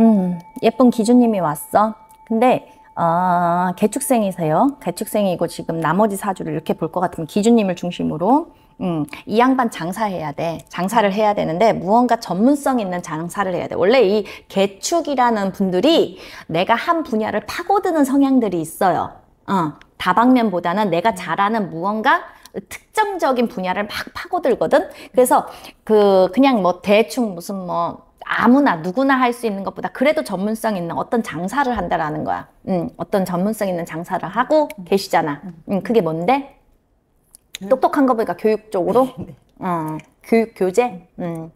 음, 예쁜 기준님이 왔어. 근데 어, 개축생이세요. 개축생이고 지금 나머지 사주를 이렇게 볼 것 같으면 기준님을 중심으로 음, 이 양반 장사해야 돼. 장사를 해야 되는데 무언가 전문성 있는 장사를 해야 돼. 원래 이 개축이라는 분들이 내가 한 분야를 파고드는 성향들이 있어요. 어, 다방면보다는 내가 잘하는 무언가 특정적인 분야를 막 파고들거든. 그래서 그 그냥 뭐 대충 무슨 뭐 아무나 누구나 할 수 있는 것보다 그래도 전문성 있는 어떤 장사를 한다라는 거야. 음, 어떤 전문성 있는 장사를 하고 음. 계시잖아. 음. 음, 그게 뭔데? 똑똑한 거 보니까 교육 쪽으로? 네. 어, 교육, 교재? 음.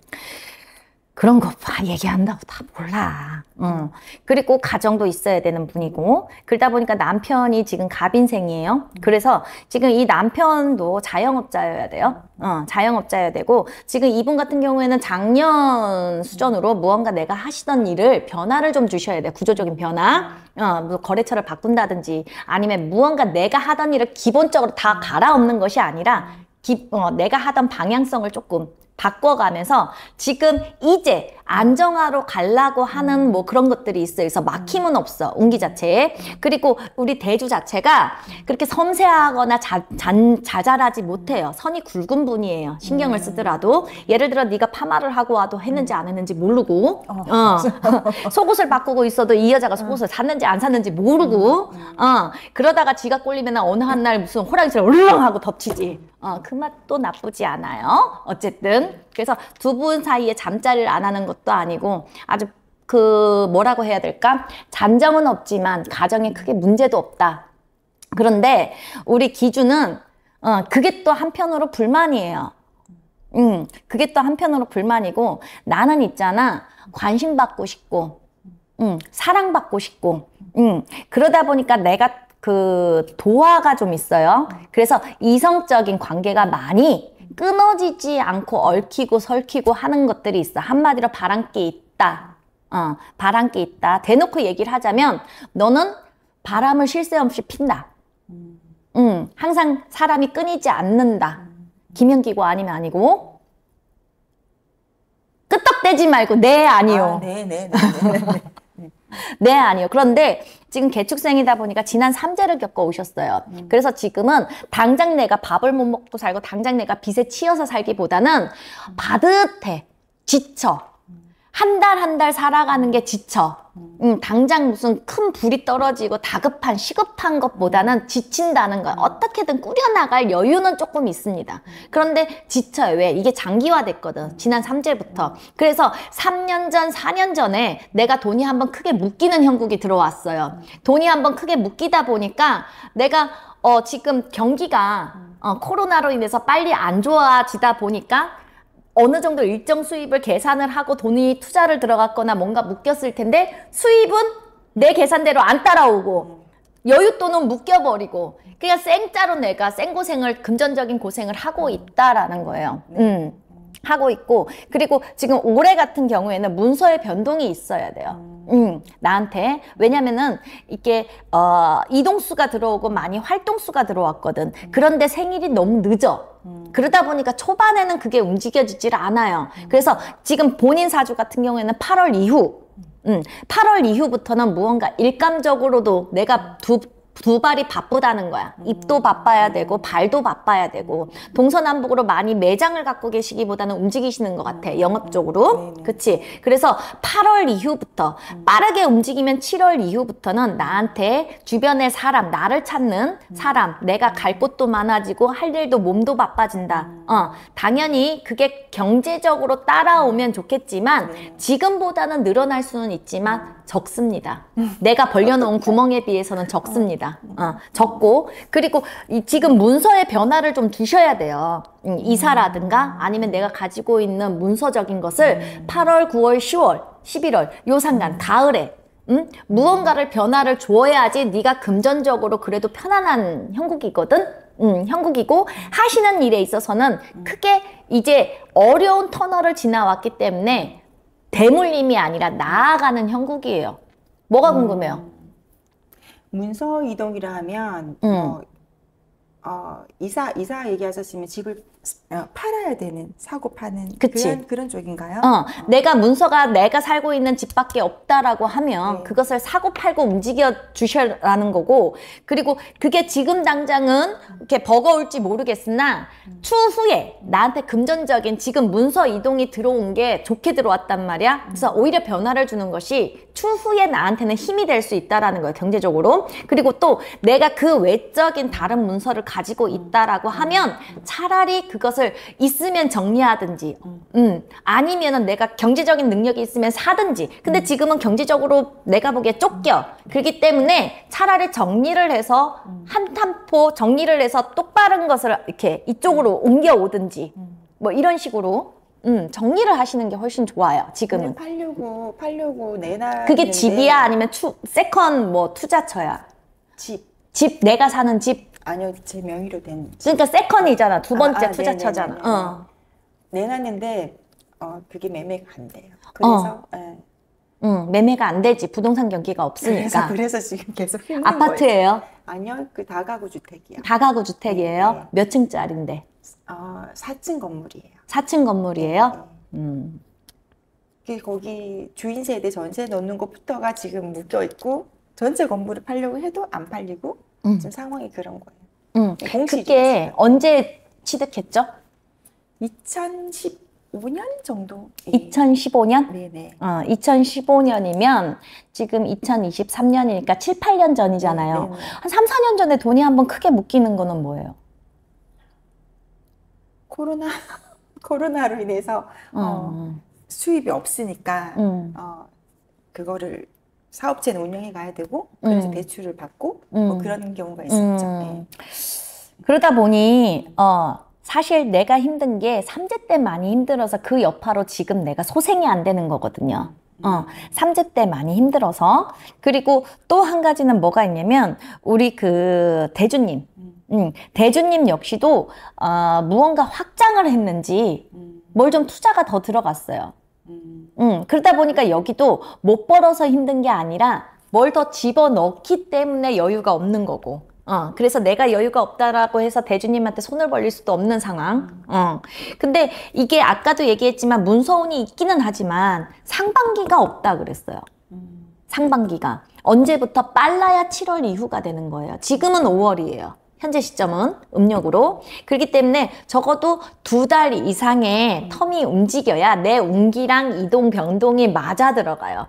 그런 거 봐, 얘기한다고 다 몰라. 어. 그리고 가정도 있어야 되는 분이고, 그러다 보니까 남편이 지금 갑인생이에요. 그래서 지금 이 남편도 자영업자여야 돼요. 어, 자영업자여야 되고, 지금 이분 같은 경우에는 작년 수준으로 무언가 내가 하시던 일을 변화를 좀 주셔야 돼요. 구조적인 변화. 어, 뭐 거래처를 바꾼다든지, 아니면 무언가 내가 하던 일을 기본적으로 다 갈아엎는 것이 아니라, 기, 어, 내가 하던 방향성을 조금 바꿔가면서 지금 이제 안정화로 갈라고 하는 뭐 그런 것들이 있어요. 그래서 막힘은 없어. 운기 자체에. 그리고 우리 대주 자체가 그렇게 섬세하거나 자, 잔, 자잘하지 못해요. 선이 굵은 분이에요. 신경을 음. 쓰더라도. 예를 들어 네가 파마를 하고 와도 했는지 안 했는지 모르고 어. 어. 속옷을 바꾸고 있어도 이 여자가 속옷을 어. 샀는지 안 샀는지 모르고 음. 어. 그러다가 지가 꼴리면 어느 한 날 무슨 호랑이처럼 울렁하고 덮치지. 어, 그 맛도 나쁘지 않아요. 어쨌든 그래서 두 분 사이에 잠자리를 안 하는 것도 아니고 아주 그 뭐라고 해야 될까 잠정은 없지만 가정에 크게 문제도 없다 그런데 우리 기준은 어, 그게 또 한편으로 불만이에요 음, 그게 또 한편으로 불만이고 나는 있잖아 관심 받고 싶고 음, 사랑받고 싶고 음, 그러다 보니까 내가 그 도화가 좀 있어요 그래서 이성적인 관계가 많이 끊어지지 않고 얽히고 설키고 하는 것들이 있어. 한마디로 바람기 있다. 어, 바람기 있다. 대놓고 얘기를 하자면 너는 바람을 실세 없이 핀다. 음. 항상 사람이 끊이지 않는다. 김현기고 아니면 아니고. 끄떡대지 말고 네 아니요. 아, 네, 네, 네, 네. 네, 네. 네, 아니요. 그런데 지금 개축생이다 보니까 지난 삼재를 겪어 오셨어요. 음. 그래서 지금은 당장 내가 밥을 못 먹고 살고 당장 내가 빚에 치여서 살기보다는 음. 바듯해. 지쳐. 한달한달 살아가는 게 지쳐. 음, 당장 무슨 큰 불이 떨어지고 다급한 시급한 것보다는 지친다는 거 어떻게든 꾸려나갈 여유는 조금 있습니다. 그런데 지쳐요. 왜? 이게 장기화됐거든. 지난 삼주부터 그래서 삼 년 전, 사 년 전에 내가 돈이 한번 크게 묶이는 형국이 들어왔어요. 돈이 한번 크게 묶이다 보니까 내가 어, 지금 경기가 어, 코로나로 인해서 빨리 안 좋아지다 보니까 어느 정도 일정 수입을 계산을 하고 돈이 투자를 들어갔거나 뭔가 묶였을 텐데 수입은 내 계산대로 안 따라오고 여윳돈은 묶여버리고 그냥 생짜로 내가 생고생을 금전적인 고생을 하고 있다라는 거예요. 네. 음. 하고 있고 그리고 지금 올해 같은 경우에는 문서의 변동이 있어야 돼요. 음. 음, 나한테 왜냐면은 이게 어 이동수가 들어오고 많이 활동수가 들어왔거든. 음. 그런데 생일이 너무 늦어. 음. 그러다 보니까 초반에는 그게 움직여지질 않아요. 음. 그래서 지금 본인 사주 같은 경우에는 8월 이후 음, 8월 이후부터는 무언가 일감적으로도 내가 두두 발이 바쁘다는 거야. 음. 입도 바빠야 되고 발도 바빠야 되고 동서남북으로 많이 매장을 갖고 계시기보다는 움직이시는 것 같아. 음. 영업 쪽으로. 음. 그치? 그래서 8월 이후부터 빠르게 움직이면 7월 이후부터는 나한테 주변의 사람, 나를 찾는 사람, 내가 갈 곳도 많아지고 할 일도 몸도 바빠진다. 어, 당연히 그게 경제적으로 따라오면 좋겠지만 네. 지금보다는 늘어날 수는 있지만 적습니다. 내가 벌려놓은 구멍에 비해서는 적습니다. 어, 어 적고 그리고 지금 문서의 변화를 좀 두셔야 돼요. 음. 이사라든가 아니면 내가 가지고 있는 문서적인 것을 8월, 음. 9월, 10월, 11월 요 상간 음. 가을에 음? 무언가를 변화를 줘야지 네가 금전적으로 그래도 편안한 형국이거든. 음, 형국이고 하시는 일에 있어서는 크게 이제 어려운 터널을 지나왔기 때문에 대물림이 아니라 나아가는 형국이에요. 뭐가 음. 궁금해요? 문서 이동이라 하면 음. 어, 어, 이사 이사 얘기하셨으면 집을 어, 팔아야 되는 사고 파는 그치. 그런 그런 쪽인가요? 어, 어, 내가 문서가 내가 살고 있는 집밖에 없다라고 하면 네. 그것을 사고 팔고 움직여 주셔라는 거고 그리고 그게 지금 당장은 이렇게 버거울지 모르겠으나 음. 추후에 나한테 금전적인 지금 문서 이동이 들어온 게 좋게 들어왔단 말이야. 그래서 음. 오히려 변화를 주는 것이 추후에 나한테는 힘이 될 수 있다라는 거예요 경제적으로. 그리고 또 내가 그 외적인 다른 문서를 가지고 있다라고 음. 하면 차라리 그 그것을 있으면 정리하든지 음. 음, 아니면은 내가 경제적인 능력이 있으면 사든지 근데 음. 지금은 경제적으로 내가 보기에 쫓겨 음. 그렇기 때문에 차라리 정리를 해서 한탄포 정리를 해서 똑바른 것을 이렇게 이쪽으로 옮겨오든지 뭐 이런 식으로 음, 정리를 하시는 게 훨씬 좋아요. 지금은 팔려고 팔려고 내놔 그게 집이야 아니면 투, 세컨 뭐 투자처야. 집. 집 내가 사는 집 아니요, 제 명의로 된. 그러니까 세컨이잖아. 두 아, 번째 아, 아, 투자처잖아. 어. 내놨는데 어, 그게 매매가 안 돼요. 어. 그래서 어. 네. 응, 매매가 안 되지. 부동산 경기가 없으니까. 그래서, 그래서 지금 계속 아파트예요? 거예요. 아니요, 그 다가구 주택이요. 다가구 주택이에요? 네. 몇 층짜리인데? 어, 4층 건물이에요. 4층 건물이에요? 네. 음. 거기 주인 세대 전세 넣는 것부터가 지금 묶여 있고 전세 건물을 팔려고 해도 안 팔리고 음. 지금 상황이 그런 거예요. 음. 그게 언제 취득했죠? 2015년 정도. 2015년? 예. 네네. 어, 2015년이면 지금 2023년이니까 7, 8년 전이잖아요. 네네. 네, 네. 한 3, 4년 전에 돈이 한번 크게 묶이는 거는 뭐예요? 코로나 코로나로 인해서 어. 어, 수입이 없으니까 음. 어, 그거를 사업체는 운영해 가야 되고 그래서 음. 대출을 받고 뭐 음. 뭐 그런 경우가 있었죠. 음. 네. 그러다 보니 어 사실 내가 힘든 게 삼재 때 많이 힘들어서 그 여파로 지금 내가 소생이 안 되는 거거든요. 어, 삼재 때 많이 힘들어서 그리고 또 한 가지는 뭐가 있냐면 우리 그 대주님, 음, 음 대주님 역시도 어, 무언가 확장을 했는지 음. 뭘좀 투자가 더 들어갔어요. 음. 음, 그러다 보니까 여기도 못 벌어서 힘든 게 아니라 뭘 더 집어넣기 때문에 여유가 없는 거고. 어, 그래서 내가 여유가 없다라고 해서 대주님한테 손을 벌릴 수도 없는 상황. 어. 근데 이게 아까도 얘기했지만 문서운이 있기는 하지만 상반기가 없다 그랬어요. 상반기가. 언제부터 빨라야 7월 이후가 되는 거예요. 지금은 5월이에요. 현재 시점은 음력으로 그렇기 때문에 적어도 두 달 이상의 텀이 움직여야 내 운기랑 이동 변동이 맞아 들어가요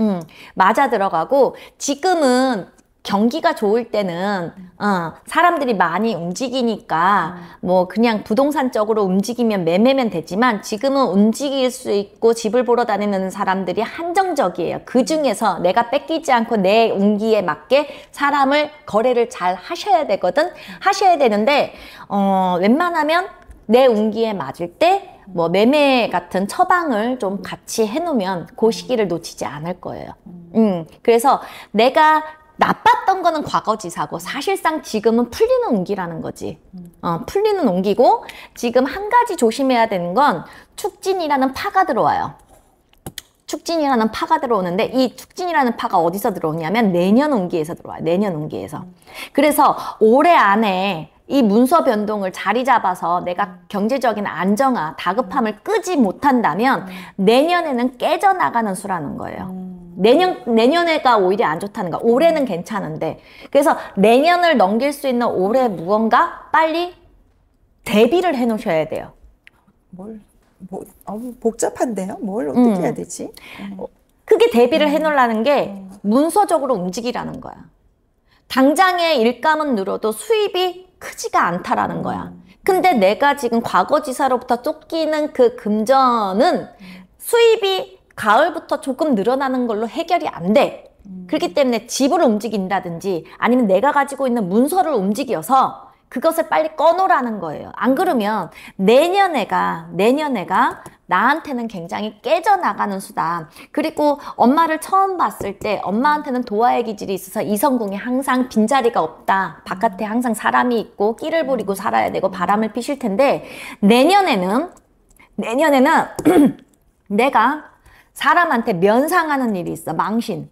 음, 맞아 들어가고 지금은 경기가 좋을 때는 음. 어, 사람들이 많이 움직이니까 음. 뭐 그냥 부동산적으로 움직이면 매매면 되지만 지금은 움직일 수 있고 집을 보러 다니는 사람들이 한정적이에요. 그 중에서 내가 뺏기지 않고 내 운기에 맞게 사람을 거래를 잘 하셔야 되거든. 음. 하셔야 되는데 어, 웬만하면 내 운기에 맞을 때 뭐 매매 같은 처방을 좀 같이 해놓으면 그 시기를 놓치지 않을 거예요. 음, 그래서 내가 나빴던 거는 과거지사고 사실상 지금은 풀리는 온기라는 거지. 어, 풀리는 온기고 지금 한 가지 조심해야 되는 건 축진이라는 파가 들어와요. 축진이라는 파가 들어오는데 이 축진이라는 파가 어디서 들어오냐면 내년 온기에서 들어와요. 내년 온기에서. 그래서 올해 안에 이 문서 변동을 자리 잡아서 내가 경제적인 안정화, 다급함을 끄지 못한다면 내년에는 깨져나가는 수라는 거예요. 내년, 내년에가 오히려 안 좋다는 거. 올해는 음. 괜찮은데. 그래서 내년을 넘길 수 있는 올해 무언가 빨리 대비를 해 놓으셔야 돼요. 뭘, 뭐, 아 뭐 복잡한데요? 뭘 음. 어떻게 음. 해야 되지? 어, 그게 대비를 음. 해 놓으라는 게 문서적으로 움직이라는 거야. 당장의 일감은 늘어도 수입이 크지가 않다라는 거야. 근데 내가 지금 과거지사로부터 쫓기는 그 금전은 수입이 가을부터 조금 늘어나는 걸로 해결이 안 돼. 음. 그렇기 때문에 집을 움직인다든지 아니면 내가 가지고 있는 문서를 움직여서 그것을 빨리 꺼놓으라는 거예요. 안 그러면 내년에가 내년에가 나한테는 굉장히 깨져나가는 수다. 그리고 엄마를 처음 봤을 때 엄마한테는 도화의 기질이 있어서 이성궁이 항상 빈자리가 없다. 바깥에 음. 항상 사람이 있고 끼를 부리고 음. 살아야 되고 바람을 피실 텐데 내년에는 내년에는 내가 사람한테 면상하는 일이 있어. 망신.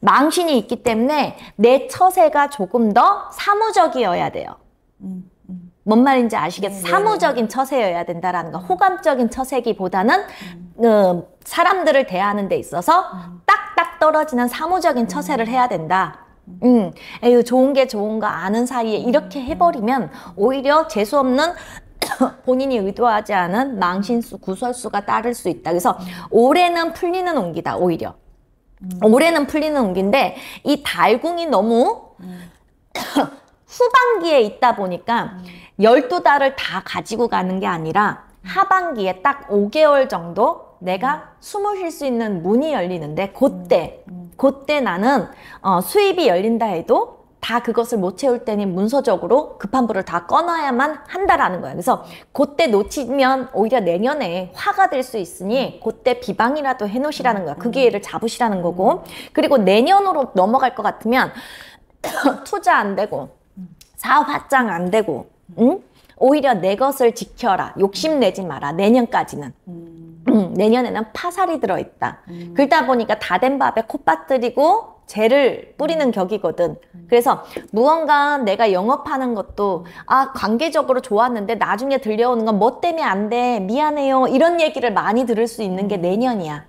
망신이 있기 때문에 내 처세가 조금 더 사무적이어야 돼요. 뭔 말인지 아시겠어요? 음, 네, 네, 네, 사무적인 처세여야 된다라는 거. 호감적인 처세기보다는 음. 어, 사람들을 대하는 데 있어서 음. 딱딱 떨어지는 사무적인 음. 처세를 해야 된다. 음, 에휴, 좋은 게 좋은 거 아는 사이에 이렇게 해버리면 오히려 재수없는 본인이 의도하지 않은 망신수, 구설수가 따를 수 있다. 그래서 올해는 풀리는 온기다, 오히려. 음. 올해는 풀리는 온기인데 이 달궁이 너무 후반기에 있다 보니까 음. 열두 달을다 가지고 가는 게 아니라 음. 하반기에 딱 오개월 정도 내가 음. 숨을 쉴 수 있는 문이 열리는데 그때 그때 나는 어, 수입이 열린다 해도 다 그것을 못 채울 때는 문서적으로 급한 불을 다 꺼놔야만 한다라는 거야. 그래서 그때 놓치면 오히려 내년에 화가 될 수 있으니 그때 비방이라도 해놓으시라는 거야. 그 기회를 음. 잡으시라는 거고. 그리고 내년으로 넘어갈 것 같으면 투자 안 되고 사업 확장 안 되고 응? 오히려 내 것을 지켜라. 욕심내지 마라. 내년까지는. 음. 음. 내년에는 파살이 들어있다. 음. 그러다 보니까 다 된 밥에 콧바뜨리고 죄를 음. 뿌리는 격이거든. 음. 그래서 무언가 내가 영업하는 것도 아 관계적으로 좋았는데 나중에 들려오는 건 뭐 때문에 안 돼 미안해요 이런 얘기를 많이 들을 수 있는 게 음. 내년이야.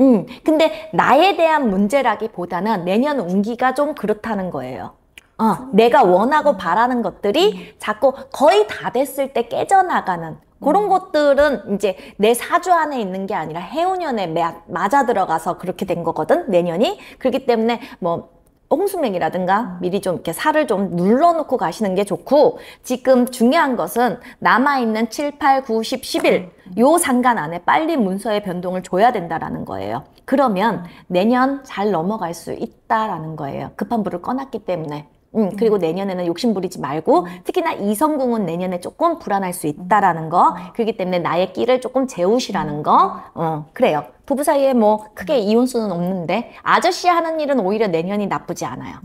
음 근데 나에 대한 문제라기보다는 내년 운기가 좀 그렇다는 거예요. 어, 내가 원하고 바라는 것들이 자꾸 거의 다 됐을 때 깨져나가는 그런 것들은 이제 내 사주 안에 있는 게 아니라 해운년에 맞아 들어가서 그렇게 된 거거든 내년이 그렇기 때문에 뭐 홍수맥이라든가 미리 좀 이렇게 살을 좀 눌러놓고 가시는 게 좋고 지금 중요한 것은 남아있는 7, 8, 9, 10, 11요상관 안에 빨리 문서의 변동을 줘야 된다라는 거예요. 그러면 내년 잘 넘어갈 수 있다라는 거예요. 급한 불을 꺼놨기 때문에. 음, 그리고 음. 내년에는 욕심 부리지 말고 음. 특히나 이성궁은 내년에 조금 불안할 수 있다라는 거 음. 그렇기 때문에 나의 끼를 조금 재우시라는 음. 거 어, 그래요 부부 사이에 뭐 크게 음. 이혼수는 없는데 아저씨 하는 일은 오히려 내년이 나쁘지 않아요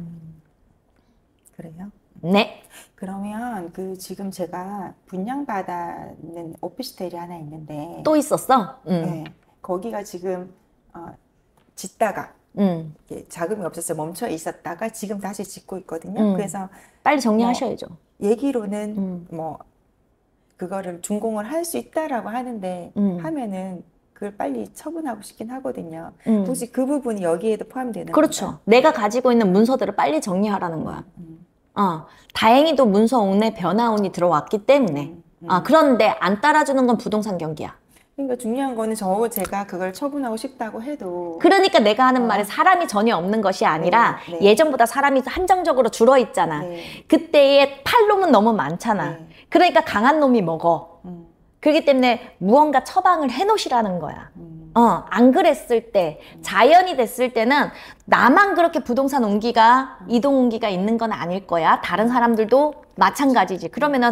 그래요? 네 그러면 그 지금 제가 분양받는 오피스텔이 하나 있는데 또 있었어? 네 거기가 지금 어, 짓다가 음. 자금이 없어서 멈춰 있었다가 지금 다시 짓고 있거든요. 음. 그래서 빨리 정리하셔야죠. 뭐 얘기로는 음. 뭐 그거를 준공을 할 수 있다라고 하는데 하면은 그걸 빨리 처분하고 싶긴 하거든요. 혹시 그 부분이 여기에도 포함되는 그렇죠. 건가? 내가 가지고 있는 문서들을 빨리 정리하라는 거야. 음. 어, 다행히도 문서 온에 변화운이 들어왔기 때문에. 음, 음. 아, 그런데 안 따라주는 건 부동산 경기야. 그러니까 중요한 거는 저 제가 그걸 처분하고 싶다고 해도 그러니까 내가 하는 어. 아. 말은 사람이 전혀 없는 것이 아니라 네, 네. 예전보다 사람이 한정적으로 줄어 있잖아. 네. 그때의 팔놈은 너무 많잖아. 네. 그러니까 강한 놈이 먹어. 음. 그렇기 때문에 무언가 처방을 해놓으시라는 거야. 음. 어, 안 그랬을 때, 음. 자연이 됐을 때는 나만 그렇게 부동산 온기가, 음. 이동 온기가 있는 건 아닐 거야. 다른 사람들도 마찬가지지. 그러면은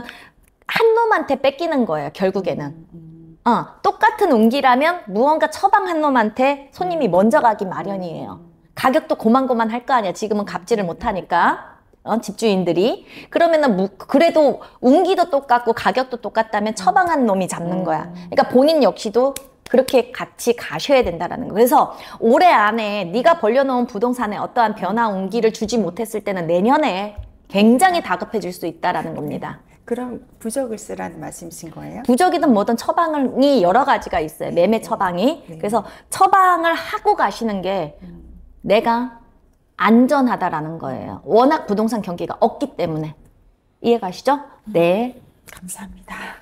한 놈한테 뺏기는 거예요, 결국에는. 음, 음, 어, 똑같은 온기라면 무언가 처방한 놈한테 손님이 먼저 가기 마련이에요. 가격도 고만고만 할 거 아니야. 지금은 갚지를 못하니까. 어, 집주인들이. 그러면은, 무, 그래도 운기도 똑같고 가격도 똑같다면 처방한 놈이 잡는 거야. 그러니까 본인 역시도 그렇게 같이 가셔야 된다라는 거. 그래서 올해 안에 네가 벌려놓은 부동산에 어떠한 변화 운기를 주지 못했을 때는 내년에 굉장히 다급해질 수 있다라는 겁니다. 그럼 부적을 쓰라는 말씀이신 거예요? 부적이든 뭐든 처방이 여러 가지가 있어요. 네. 매매 처방이. 네. 그래서 처방을 하고 가시는 게 음. 내가 안전하다라는 거예요. 워낙 부동산 경기가 없기 때문에. 이해 가시죠? 음. 네. 감사합니다.